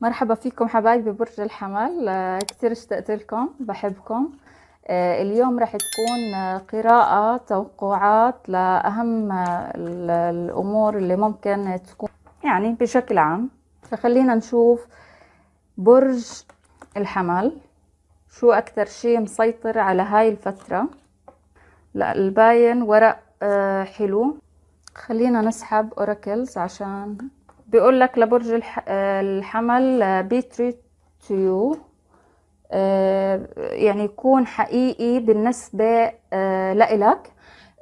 مرحبا فيكم حبايبي برج الحمل آه، كثير اشتقت لكم بحبكم آه، اليوم رح تكون آه، قراءة توقعات لأهم الأمور اللي ممكن تكون يعني بشكل عام فخلينا نشوف برج الحمل شو أكثر شيء مسيطر على هاي الفترة لا الباين ورق حلو خلينا نسحب أوراكلز عشان بيقول لك لبرج الحمل آه، بيتريتيو تو آه، يعني يكون حقيقي بالنسبة آه، لإلك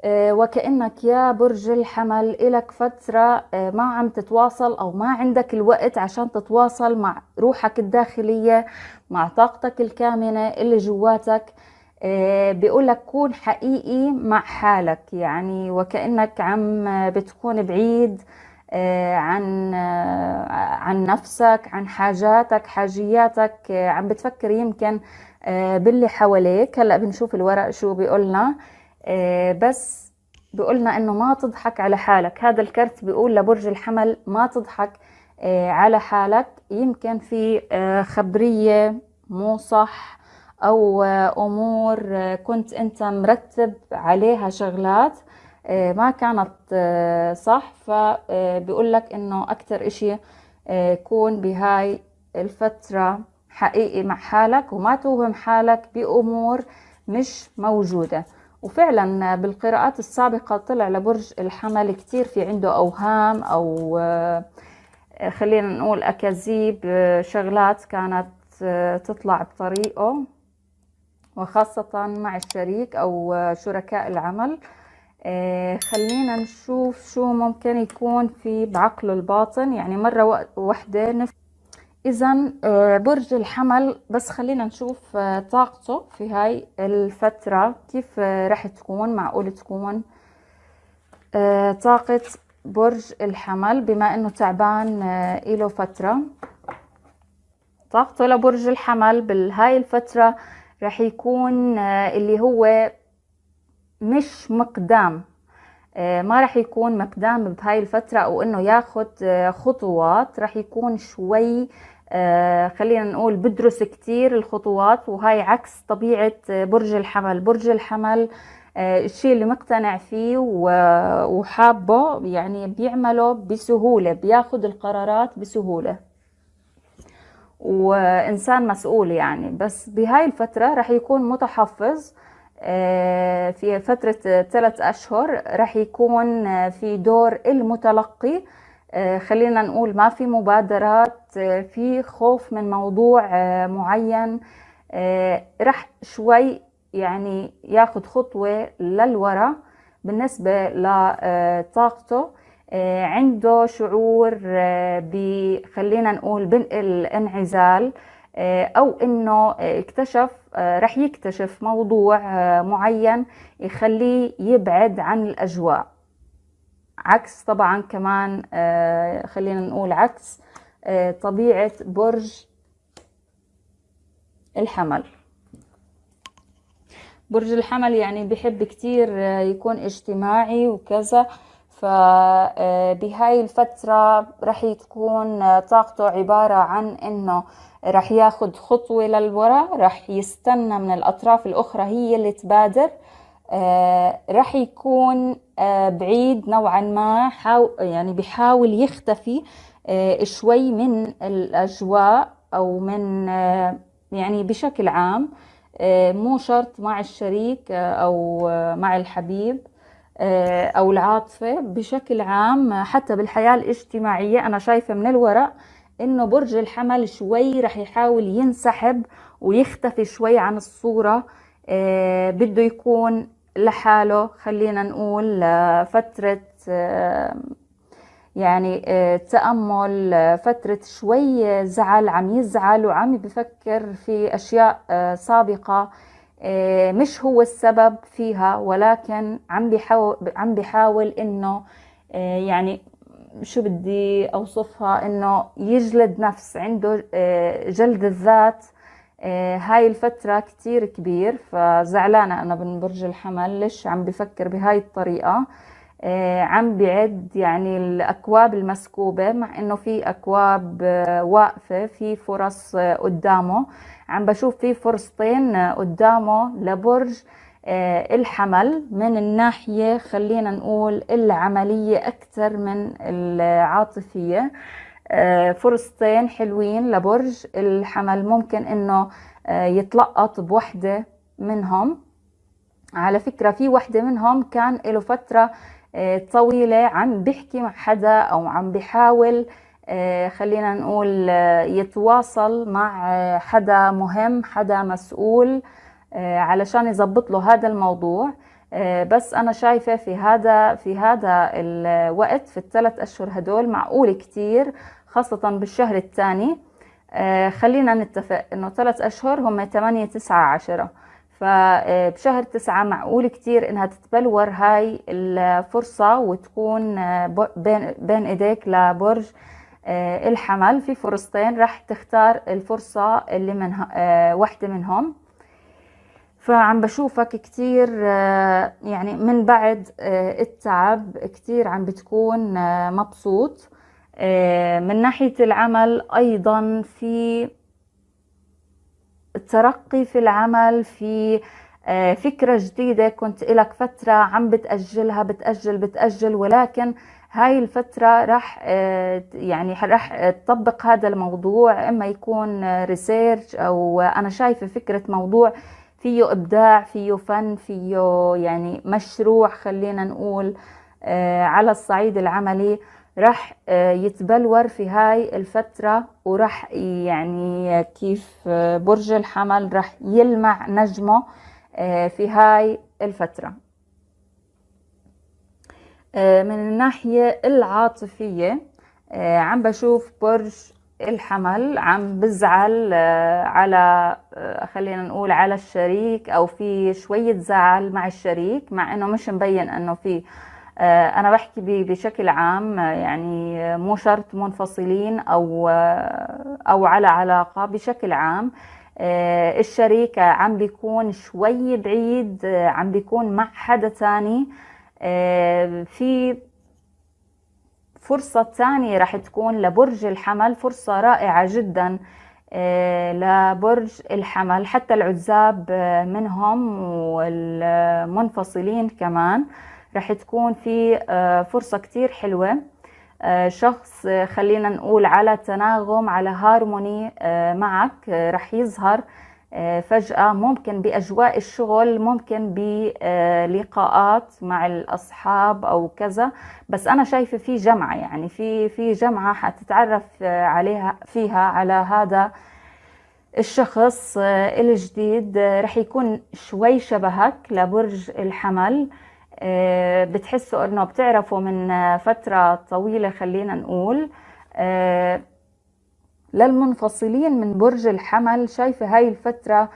وكأنك يا برج الحمل إلك فترة ما عم تتواصل أو ما عندك الوقت عشان تتواصل مع روحك الداخلية مع طاقتك الكامنة اللي جواتك لك كون حقيقي مع حالك يعني وكأنك عم بتكون بعيد آه، عن آه، عن نفسك عن حاجاتك حاجياتك آه، عم بتفكر يمكن باللي حواليك هلا بنشوف الورق شو بيقولنا بس بيقولنا انه ما تضحك على حالك هذا الكرت بيقول لبرج الحمل ما تضحك على حالك يمكن في خبرية مو صح أو أمور كنت أنت مرتب عليها شغلات آه، ما كانت آه، صح فبيقول آه، لك انه اكثر اشي كون بهاي الفترة حقيقي مع حالك وما توهم حالك بأمور مش موجودة وفعلا بالقراءات السابقة طلع لبرج الحمل كتير في عنده أوهام أو خلينا نقول أكاذيب شغلات كانت تطلع بطريقه وخاصة مع الشريك أو شركاء العمل آه خلينا نشوف شو ممكن يكون في بعقله الباطن يعني مرة واحدة نف... إذا آه برج الحمل بس خلينا نشوف آه طاقته في هاي الفترة كيف آه، رح تكون معقول تكون آه، طاقة برج الحمل بما إنه تعبان آه، إله فترة طاقته لبرج الحمل بهاي الفترة رح يكون اللي هو مش مقدام آه، ما رح يكون مقدام بهاي الفترة أو إنه ياخد آه، خطوات رح يكون شوي آه، خلينا نقول بدرس كتير الخطوات وهاي عكس طبيعة برج الحمل برج الحمل الشيء اللي مقتنع فيه وحابه يعني بيعمله بسهولة بياخد القرارات بسهولة وإنسان مسؤول يعني بس بهاي الفترة رح يكون متحفظ آه، في فترة ثلاث أشهر رح يكون آه، في دور المتلقي آه، خلينا نقول ما في مبادرات في خوف من موضوع معين رح شوي يعني ياخد خطوة للوراء بالنسبة لطاقته عنده شعور خلينا نقول بالانعزال او انه اكتشف آه، رح يكتشف موضوع آه، معين يخليه يبعد عن الأجواء عكس طبعا كمان آه، خلينا نقول عكس طبيعة برج الحمل برج الحمل يعني بحب كتير يكون اجتماعي وكذا فبهاي آه، الفترة رح تكون آه، طاقته عبارة عن انه رح ياخد خطوة للوراء رح يستنى من الاطراف الاخرى هي اللي تبادر آه، رح يكون بعيد نوعا ما حاو يعني بحاول يختفي شوي من الاجواء او من يعني بشكل عام مو شرط مع الشريك او مع الحبيب آه، أو العاطفة بشكل عام حتى بالحياة الاجتماعية أنا شايفة من الورق إنه برج الحمل شوي رح يحاول ينسحب ويختفي شوي عن الصورة آه، بده يكون لحاله خلينا نقول فترة آه، يعني تأمل فترة شوي زعل عم يزعل وعم بفكر في أشياء سابقة آه، مش هو السبب فيها ولكن عم بيحاول عم بيحاول انه آه، يعني شو بدي اوصفها انه يجلد نفس عنده آه، جلد الذات هاي الفترة كتير كبير فزعلانة أنا من برج الحمل ليش عم بفكر بهاي الطريقة عم بعد يعني الأكواب المسكوبة مع إنه في أكواب واقفة في فرص قدامه عم بشوف في فرصتين آه، قدامه لبرج آه، الحمل من الناحية خلينا نقول العملية أكثر من العاطفية آه، فرصتين حلوين لبرج الحمل ممكن إنه يتلقط بوحدة منهم على فكرة في وحدة منهم كان له فترة طويلة عم بيحكي مع حدا أو عم بيحاول آه، خلينا نقول آه، يتواصل مع آه، حدا مهم حدا مسؤول علشان يظبط له هذا الموضوع بس انا شايفه في هذا في هذا الوقت في الثلاث اشهر هدول معقول كتير خاصه بالشهر الثاني خلينا نتفق انه ثلاث اشهر هم 8 9 10 فبشهر تسعة معقول كتير انها تتبلور هاي الفرصة وتكون بين ايديك لبرج آه، الحمل في فرصتين راح تختار الفرصة اللي منها آه، واحدة منهم فعم بشوفك كتير آه، يعني من بعد التعب كتير عم بتكون مبسوط من ناحية العمل أيضا في الترقي في العمل في فكرة جديدة كنت إلك فترة عم بتأجلها بتأجل بتأجل ولكن هاي الفترة راح آه، يعني راح تطبق هذا الموضوع إما يكون ريسيرش أو أنا شايفة فكرة موضوع فيه إبداع فيه فن فيه يعني مشروع خلينا نقول آه، على الصعيد العملي راح آه، يتبلور في هاي الفترة وراح يعني كيف برج الحمل راح يلمع نجمه في هاي الفترة آه، من الناحية العاطفية آه، عم بشوف برج الحمل عم بزعل آه، على خلينا نقول على الشريك او في شوية زعل مع الشريك مع انه مش مبين انه في انا بحكي بشكل عام يعني مو شرط منفصلين او او على علاقة بشكل عام الشريك عم بيكون شوي بعيد عم بيكون مع حدا تاني في فرصة ثانية رح تكون لبرج الحمل فرصة رائعة جدا آه، لبرج الحمل حتى العزاب آه، منهم والمنفصلين كمان رح تكون في آه، فرصة كتير حلوة شخص خلينا نقول على تناغم على هارموني معك رح يظهر آه، فجأة ممكن بأجواء الشغل ممكن بلقاءات مع الأصحاب أو كذا بس أنا شايفة في جمعة يعني في في جمعة حتتعرف عليها فيها على هذا الشخص آه، الجديد آه، رح يكون شوي شبهك لبرج الحمل بتحسوا انه بتعرفوا من فترة طويلة خلينا نقول للمنفصلين من برج الحمل شايفة هاي الفترة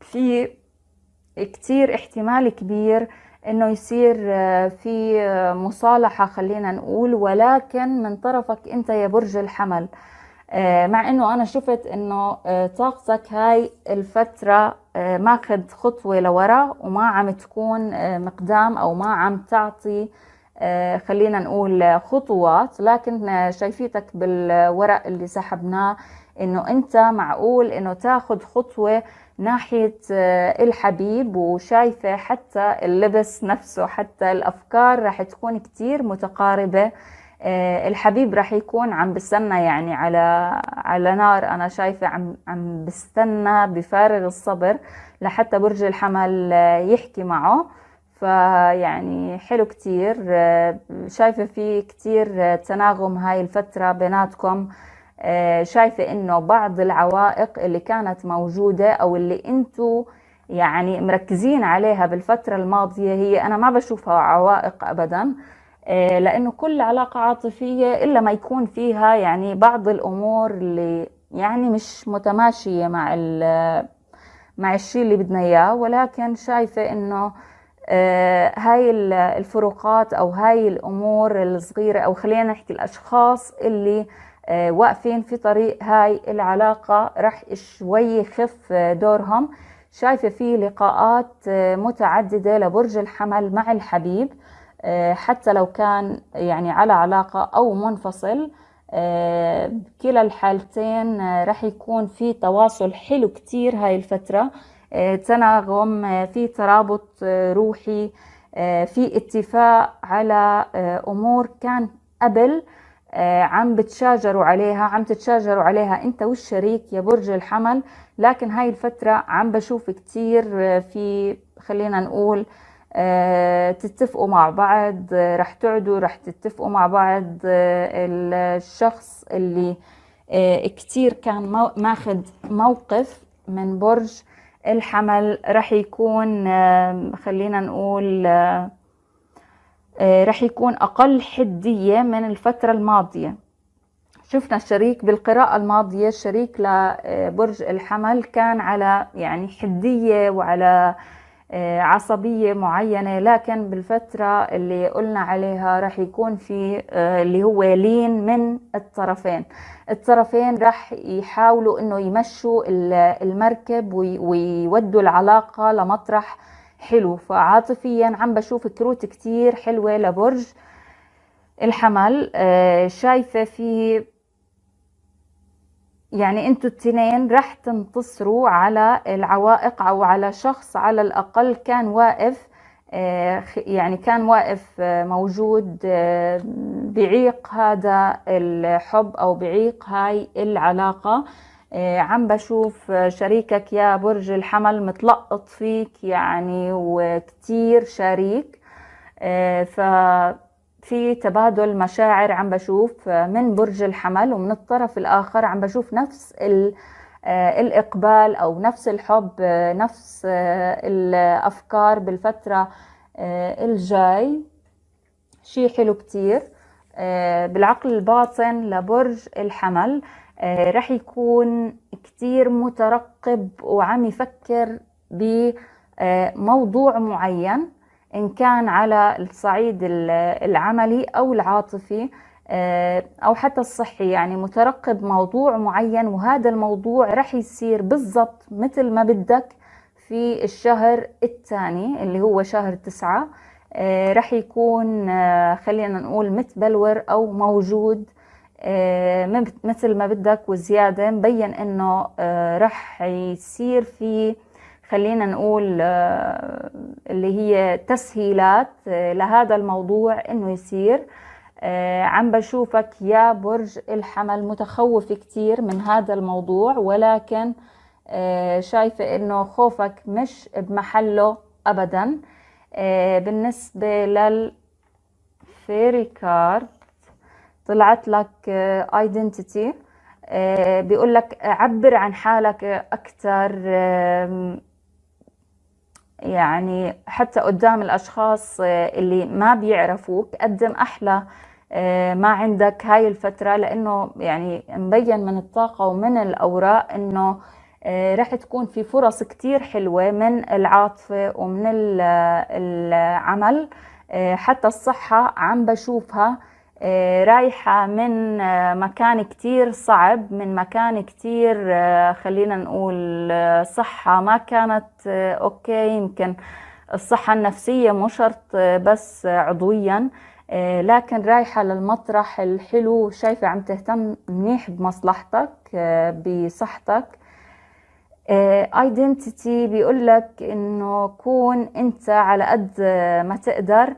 في كتير احتمال كبير انه يصير آه، في آه، مصالحة خلينا نقول ولكن من طرفك انت يا برج الحمل آه، مع انه انا شفت انه طاقتك هاي الفترة ماخذ خطوة لورا وما عم تكون مقدام او ما عم تعطي آه، خلينا نقول خطوات لكن شايفيتك بالورق اللي سحبناه انه انت معقول انه تاخذ خطوه ناحيه آه، الحبيب وشايفه حتى اللبس نفسه حتى الافكار رح تكون كثير متقاربه آه، الحبيب رح يكون عم بستنى يعني على على نار انا شايفه عم عم بستنى بفارغ الصبر لحتى برج الحمل يحكي معه فيعني حلو كتير آه، شايفة في كتير تناغم هاي الفترة بيناتكم آه، شايفة انه بعض العوائق اللي كانت موجودة او اللي انتو يعني مركزين عليها بالفترة الماضية هي انا ما بشوفها عوائق ابدا آه، لانه كل علاقة عاطفية الا ما يكون فيها يعني بعض الامور اللي يعني مش متماشية مع مع الشيء اللي بدنا اياه ولكن شايفة انه آه، هاي الفروقات او هاي الامور الصغيره او خلينا نحكي الاشخاص اللي آه، واقفين في طريق هاي العلاقه رح شوي يخف آه، دورهم شايفه في لقاءات متعدده لبرج الحمل مع الحبيب حتى لو كان يعني على علاقه او منفصل بكلا الحالتين رح يكون في تواصل حلو كتير هاي الفترة تناغم آه، في ترابط آه، روحي آه، في اتفاق على امور كان قبل عم بتشاجروا عليها عم تتشاجروا عليها انت والشريك يا برج الحمل لكن هاي الفترة عم بشوف كتير في خلينا نقول تتفقوا مع بعض رح تقعدوا رح تتفقوا مع بعض الشخص اللي كتير كان ماخذ موقف من برج الحمل رح يكون خلينا نقول آه، رح يكون أقل حدية من الفترة الماضية شفنا الشريك بالقراءة الماضية الشريك لبرج الحمل كان على يعني حدية وعلى آه، عصبية معينة لكن بالفترة اللي قلنا عليها رح يكون في آه، اللي هو لين من الطرفين الطرفين رح يحاولوا انه يمشوا المركب ويودوا العلاقة لمطرح حلو فعاطفيا عم بشوف كروت كتير حلوة لبرج الحمل آه، شايفة في يعني انتوا التنين رح تنتصروا على العوائق او على شخص على الاقل كان واقف آه، يعني كان واقف آه، موجود آه، بعيق هذا الحب او بعيق هاي العلاقه عم بشوف شريكك يا برج الحمل متلقط فيك يعني وكتير شريك ف في تبادل مشاعر عم بشوف آه، من برج الحمل ومن الطرف الآخر عم بشوف نفس آه، الإقبال أو نفس الحب آه، نفس الأفكار بالفترة الجاي شيء حلو كتير بالعقل الباطن لبرج الحمل رح يكون كتير مترقب وعم يفكر بموضوع معين إن كان على الصعيد العملي أو العاطفي آه، أو حتى الصحي يعني مترقب موضوع معين وهذا الموضوع رح يصير بالضبط مثل ما بدك في الشهر الثاني اللي هو شهر تسعة آه، رح يكون آه، خلينا نقول متبلور أو موجود مثل ما بدك وزيادة مبين إنه رح يصير في خلينا نقول آه، اللي هي تسهيلات آه، لهذا الموضوع انه يصير آه، عم بشوفك يا برج الحمل متخوف كتير من هذا الموضوع ولكن شايفة انه خوفك مش بمحله ابدا بالنسبة للفيري كارد طلعت لك ايدنتيتي بيقول لك عبر عن حالك اكثر يعني حتى قدام الأشخاص آه، اللي ما بيعرفوك قدم أحلى آه، ما عندك هاي الفترة لأنه يعني مبين من الطاقة ومن الأوراق أنه آه، رح تكون في فرص كتير حلوة من العاطفة ومن العمل حتى الصحة عم بشوفها آه، رايحة من آه، مكان كتير صعب من مكان كتير آه، خلينا نقول صحة ما كانت أوكي يمكن الصحة النفسية مو شرط بس عضويا لكن رايحة للمطرح الحلو شايفة عم تهتم منيح بمصلحتك بصحتك ايدنتيتي بيقولك انه كون انت على قد ما تقدر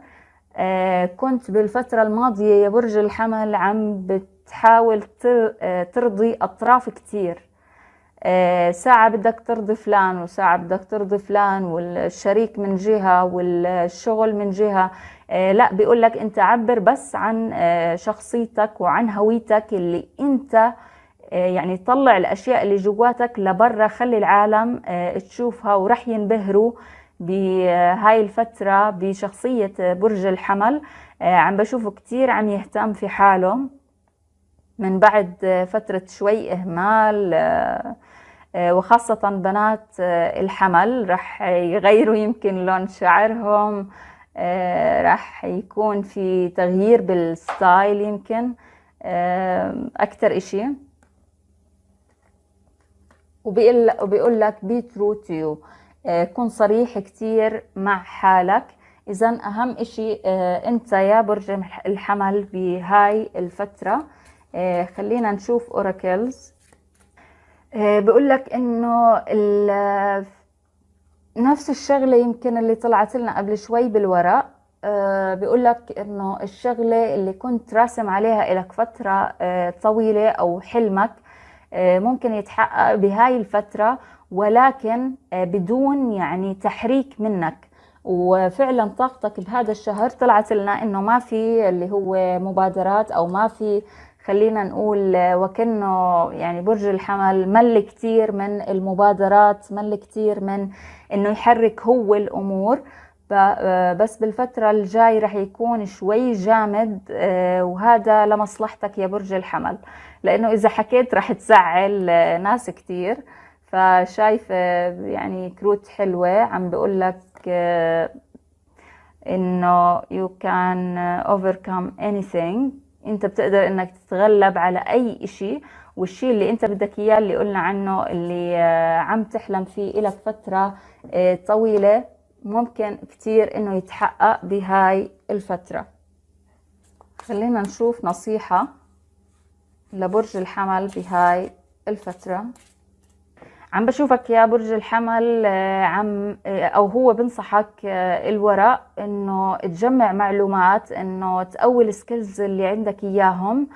آه، كنت بالفترة الماضية يا برج الحمل عم بتحاول آه، ترضي أطراف كتير آه، ساعة بدك ترضي فلان وساعة بدك ترضي فلان والشريك من جهة والشغل من جهة لا بيقول لك أنت عبر بس عن شخصيتك وعن هويتك اللي أنت يعني طلع الأشياء اللي جواتك لبرا خلي العالم تشوفها ورح ينبهروا بهاي الفترة بشخصية برج الحمل آه، عم بشوفه كتير عم يهتم في حاله من بعد فترة شوي إهمال آه، آه، وخاصة بنات الحمل رح يغيروا يمكن لون شعرهم رح يكون في تغيير بالستايل يمكن أكتر إشي وبيقول لك بي ترو تو آه، كن صريح كتير مع حالك إذا أهم إشي آه، أنت يا برج الحمل بهاي الفترة آه، خلينا نشوف أوراكلز بقول لك إنه نفس الشغلة يمكن اللي طلعت لنا قبل شوي بالورق بيقول لك إنه الشغلة اللي كنت راسم عليها إلك فترة طويلة أو حلمك ممكن يتحقق بهاي الفترة ولكن آه، بدون يعني تحريك منك وفعلا طاقتك بهذا الشهر طلعت لنا انه ما في اللي هو مبادرات او ما في خلينا نقول آه، وكأنه يعني برج الحمل مل كتير من المبادرات مل كتير من انه يحرك هو الامور آه، بس بالفترة الجاي رح يكون شوي جامد وهذا لمصلحتك يا برج الحمل لأنه إذا حكيت رح تزعل ناس كتير فشايفة آه، يعني كروت حلوة عم بقول لك آه، انه you can overcome anything انت بتقدر انك تتغلب على اي اشي والشي اللي انت بدك اياه اللي قلنا عنه اللي آه، عم تحلم فيه لك فترة طويلة ممكن كتير انه يتحقق بهاي الفترة خلينا نشوف نصيحة لبرج الحمل بهاي الفترة عم بشوفك يا برج الحمل آه، عم آه، او هو بنصحك آه، الوراء انه تجمع معلومات انه تقوي السكيلز اللي عندك اياهم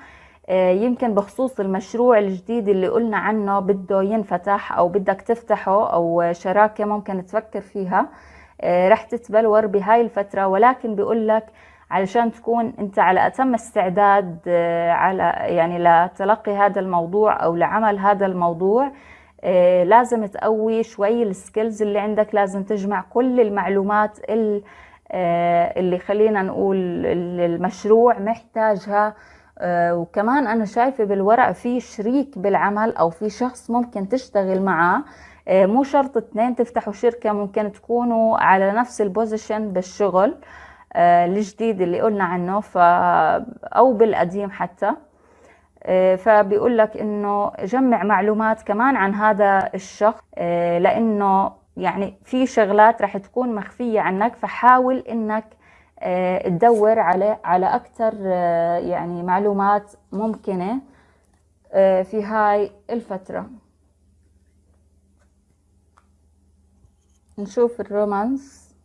يمكن بخصوص المشروع الجديد اللي قلنا عنه بده ينفتح او بدك تفتحه او شراكه ممكن تفكر فيها رح تتبلور بهاي الفتره ولكن بقول لك علشان تكون انت على اتم استعداد على يعني لتلقي هذا الموضوع او لعمل هذا الموضوع آه، لازم تقوي شوي السكيلز اللي عندك لازم تجمع كل المعلومات آه، اللي خلينا نقول المشروع محتاجها آه، وكمان أنا شايفة بالورق في شريك بالعمل أو في شخص ممكن تشتغل معاه مو شرط اثنين تفتحوا شركة ممكن تكونوا على نفس البوزيشن بالشغل الجديد اللي قلنا عنه ف أو بالقديم حتى آه، فبيقول لك انه جمع معلومات كمان عن هذا الشخص آه، لانه يعني في شغلات رح تكون مخفيه عنك فحاول انك آه، تدور على على اكثر يعني معلومات ممكنه في هاي الفتره نشوف الرومانس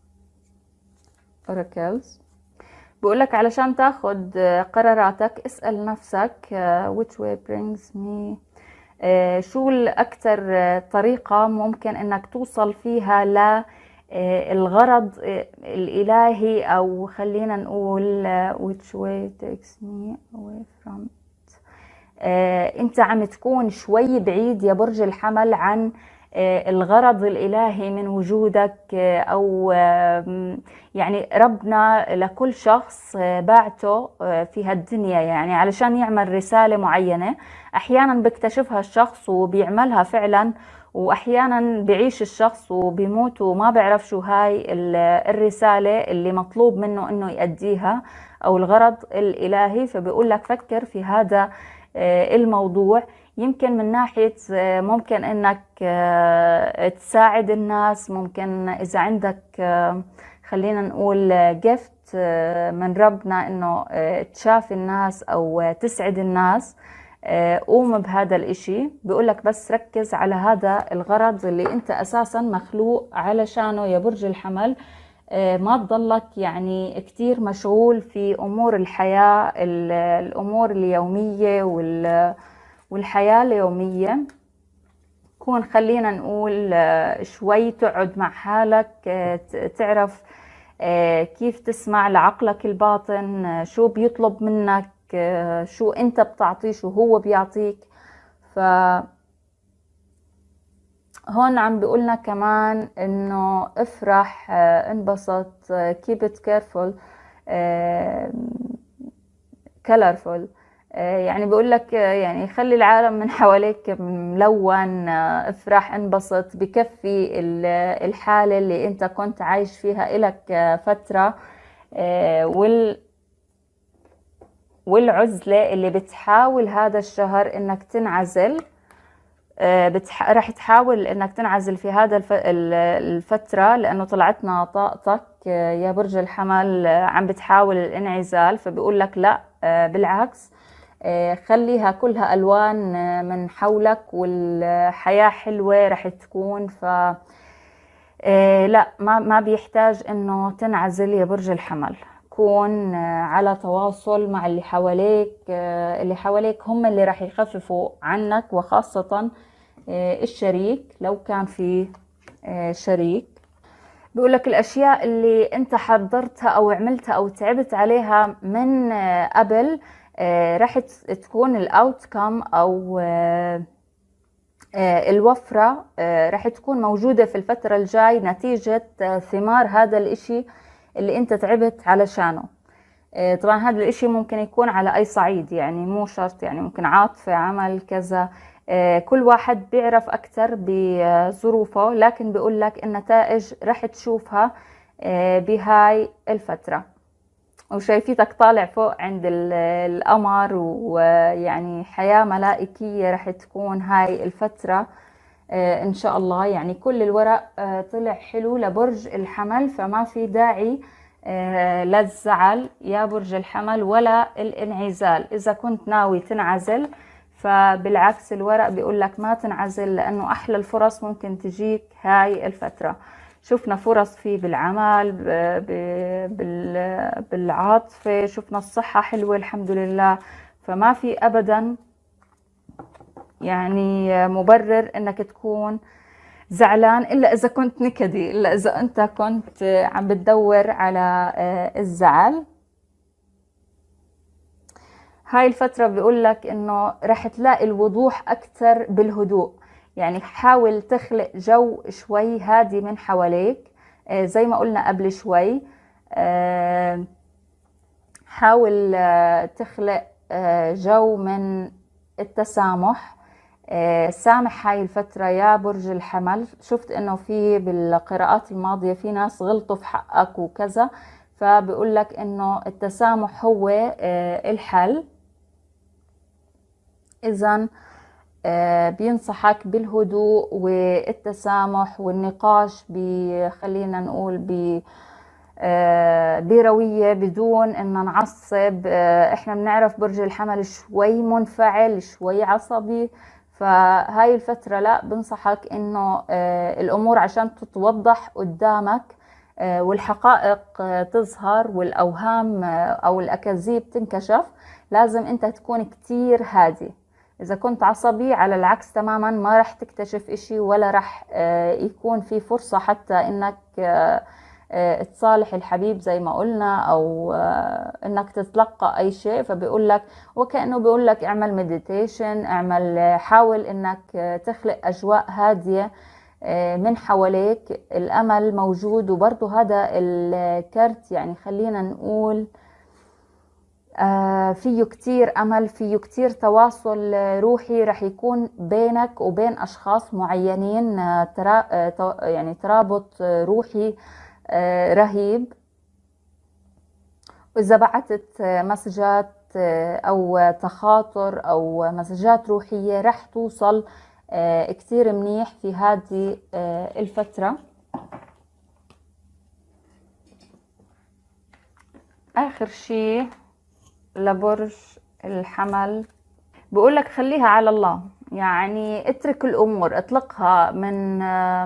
اوراكلز بقول لك علشان تاخد آه، قراراتك اسأل نفسك آه، which way brings me آه، شو الأكثر طريقة ممكن أنك توصل فيها للغرض الإلهي أو خلينا نقول which way takes me away from it. أنت عم تكون شوي بعيد يا برج الحمل عن آه، الغرض الإلهي من وجودك آه، أو يعني ربنا لكل شخص آه، بعته في هالدنيا يعني علشان يعمل رسالة معينة أحيانا بيكتشفها الشخص وبيعملها فعلا وأحيانا بيعيش الشخص وبيموت وما بيعرف شو هاي الرسالة اللي مطلوب منه أنه يأديها أو الغرض الإلهي فبيقول لك فكر في هذا الموضوع يمكن من ناحية آه، ممكن انك آه، تساعد الناس ممكن اذا عندك آه، خلينا نقول جفت من ربنا انه تشافي الناس او تسعد الناس قوم بهذا الاشي بيقولك بس ركز على هذا الغرض اللي انت اساسا مخلوق علشانه يا برج الحمل ما تضلك يعني كتير مشغول في امور الحياة الامور اليومية وال والحياة اليومية كون خلينا نقول آه، شوي تقعد مع حالك آه، تعرف آه، كيف تسمع لعقلك الباطن شو بيطلب منك شو انت بتعطيه شو هو بيعطيك ف هون عم بيقولنا كمان انه افرح انبسط keep it careful colorful آه، يعني بيقول لك آه، يعني خلي العالم من حواليك ملون آه، افرح انبسط بكفي الحالة اللي انت كنت عايش فيها إلك فترة وال والعزلة اللي بتحاول هذا الشهر انك تنعزل بتح... رح تحاول انك تنعزل في هذا الف... الفترة لانه طلعتنا طاقتك يا برج الحمل عم بتحاول الانعزال فبيقول لك لا بالعكس آه، خليها كلها ألوان آه، من حولك والحياة حلوة رح تكون ف آه، لا ما ما بيحتاج انه تنعزل يا برج الحمل كون على تواصل مع اللي حواليك اللي حواليك هم اللي رح يخففوا عنك وخاصة الشريك لو كان في شريك بيقولك الأشياء اللي أنت حضرتها أو عملتها أو تعبت عليها من قبل آه، راح تكون الاوتكم او آه، آه، الوفرة راح تكون موجودة في الفترة الجاي نتيجة ثمار هذا الاشي اللي انت تعبت علشانه طبعا هذا الاشي ممكن يكون على اي صعيد يعني مو شرط يعني ممكن عاطفة عمل كذا كل واحد بيعرف اكثر بظروفه لكن بيقول لك النتائج راح تشوفها بهاي الفتره وشايفيتك طالع فوق عند القمر ويعني حياة ملائكية رح تكون هاي الفترة آه، إن شاء الله يعني كل الورق آه، طلع حلو لبرج الحمل فما في داعي آه، للزعل يا برج الحمل ولا الانعزال إذا كنت ناوي تنعزل فبالعكس الورق بيقول لك ما تنعزل لأنه أحلى الفرص ممكن تجيك هاي الفترة شفنا فرص فيه بالعمل بالعاطفة شفنا الصحة حلوة الحمد لله فما في أبدا يعني مبرر أنك تكون زعلان إلا إذا كنت نكدي إلا إذا أنت كنت عم بتدور على آه، الزعل هاي الفترة بيقول لك إنه رح تلاقي الوضوح أكثر بالهدوء يعني حاول تخلق جو شوي هادي من حواليك آه، زي ما قلنا قبل شوي آه، حاول آه، تخلق جو من التسامح سامح هاي الفترة يا برج الحمل شفت انه في بالقراءات الماضية في ناس غلطوا في حقك وكذا فبقول لك انه التسامح هو الحل اذا آه، بينصحك بالهدوء والتسامح والنقاش خلينا نقول ب آه، بروية بدون ان نعصب آه، احنا بنعرف برج الحمل شوي منفعل شوي عصبي فهاي الفترة لا بنصحك انه الامور عشان تتوضح قدامك والحقائق تظهر والاوهام او الاكاذيب تنكشف لازم انت تكون كتير هادي اذا كنت عصبي على العكس تماما ما رح تكتشف اشي ولا رح آه، يكون في فرصة حتى انك آه، آه، تصالح الحبيب زي ما قلنا او انك تتلقى اي شيء فبيقول لك وكانه بيقول لك اعمل مديتيشن اعمل حاول انك تخلق اجواء هاديه من حواليك الامل موجود وبرضه هذا الكرت يعني خلينا نقول آه، فيه كتير أمل فيه كتير تواصل روحي رح يكون بينك وبين أشخاص معينين آه، آه، يعني ترابط روحي رهيب وإذا بعتت مسجات أو تخاطر أو مسجات روحية رح توصل كتير منيح في هذه الفترة آخر شيء لبرج الحمل بقول لك خليها على الله يعني اترك الامور اطلقها من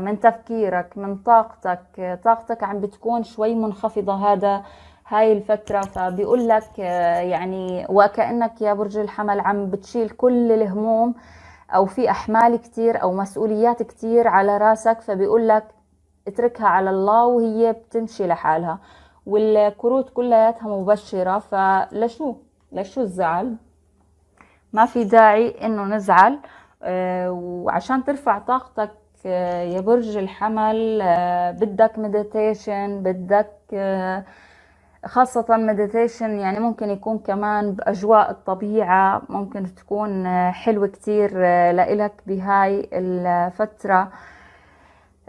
من تفكيرك من طاقتك طاقتك عم بتكون شوي منخفضه هذا هاي الفترة فبيقول لك يعني وكأنك يا برج الحمل عم بتشيل كل الهموم أو في أحمال كتير أو مسؤوليات كتير على راسك فبيقول لك اتركها على الله وهي بتمشي لحالها والكروت كلياتها مبشرة فلشو لشو الزعل ما في داعي انه نزعل آه، وعشان ترفع طاقتك آه، يا برج الحمل آه، بدك مديتيشن بدك خاصة مديتيشن يعني ممكن يكون كمان بأجواء الطبيعة ممكن تكون حلوة كتير لإلك بهاي الفترة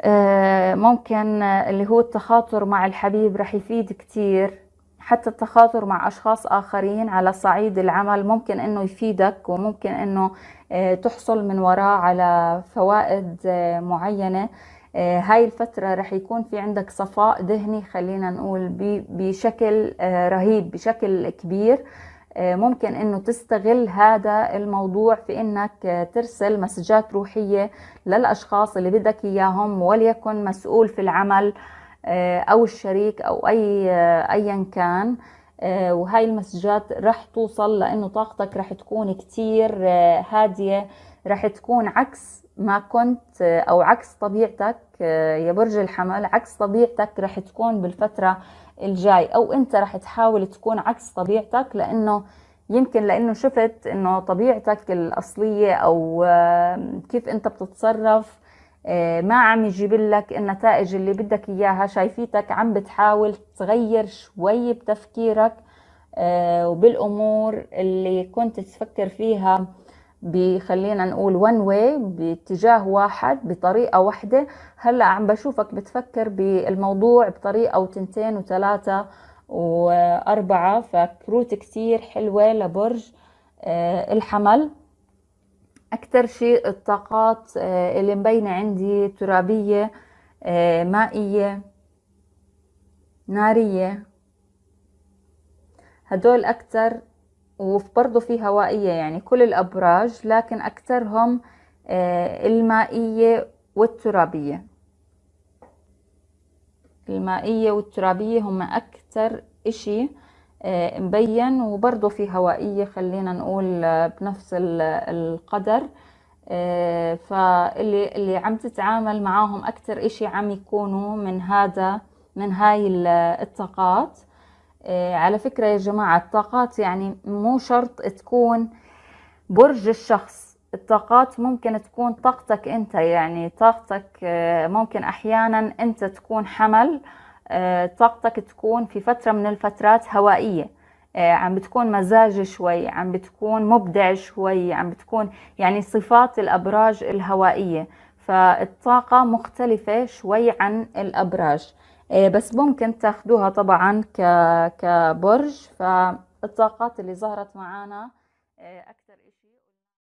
آه، ممكن آه، اللي هو التخاطر مع الحبيب رح يفيد كتير حتى التخاطر مع أشخاص آخرين على صعيد العمل ممكن أنه يفيدك وممكن أنه آه، تحصل من وراه على فوائد معينة هاي الفترة رح يكون في عندك صفاء ذهني خلينا نقول بشكل رهيب بشكل كبير آه، ممكن انه تستغل هذا الموضوع في انك آه، ترسل مسجات روحية للاشخاص اللي بدك اياهم وليكن مسؤول في العمل آه، او الشريك او اي ايا كان وهاي المسجات رح توصل لانه طاقتك رح تكون كتير هادية رح تكون عكس ما كنت او عكس طبيعتك يا برج الحمل عكس طبيعتك رح تكون بالفتره الجاي او انت رح تحاول تكون عكس طبيعتك لانه يمكن لانه شفت انه طبيعتك الاصليه او كيف انت بتتصرف آه، ما عم يجيب لك النتائج اللي بدك اياها شايفيتك عم بتحاول تغير شوي بتفكيرك آه، وبالامور اللي كنت تفكر فيها بخلينا نقول وان واي باتجاه واحد بطريقة واحدة هلأ عم بشوفك بتفكر بالموضوع بطريقة وتنتين وثلاثة وأربعة فكروت كتير حلوة لبرج آه، الحمل أكتر شيء الطاقات آه، اللي مبينة عندي ترابية آه، مائية نارية هدول أكتر وبرضه في هوائية يعني كل الأبراج لكن أكثرهم آه، المائية والترابية المائية والترابية هم أكثر إشي آه، مبين وبرضه في هوائية خلينا نقول آه، بنفس القدر فاللي اللي عم تتعامل معاهم أكثر إشي عم يكونوا من هذا من هاي الطاقات آه، على فكرة يا جماعة الطاقات يعني مو شرط تكون برج الشخص الطاقات ممكن تكون طاقتك انت يعني طاقتك آه، ممكن احيانا انت تكون حمل آه، طاقتك تكون في فترة من الفترات هوائية عم بتكون مزاجي شوي عم بتكون مبدع شوي عم بتكون يعني صفات الأبراج الهوائية فالطاقة مختلفة شوي عن الأبراج إيه، بس ممكن تاخدوها طبعا كبرج فالطاقات اللي ظهرت معانا إيه، أكثر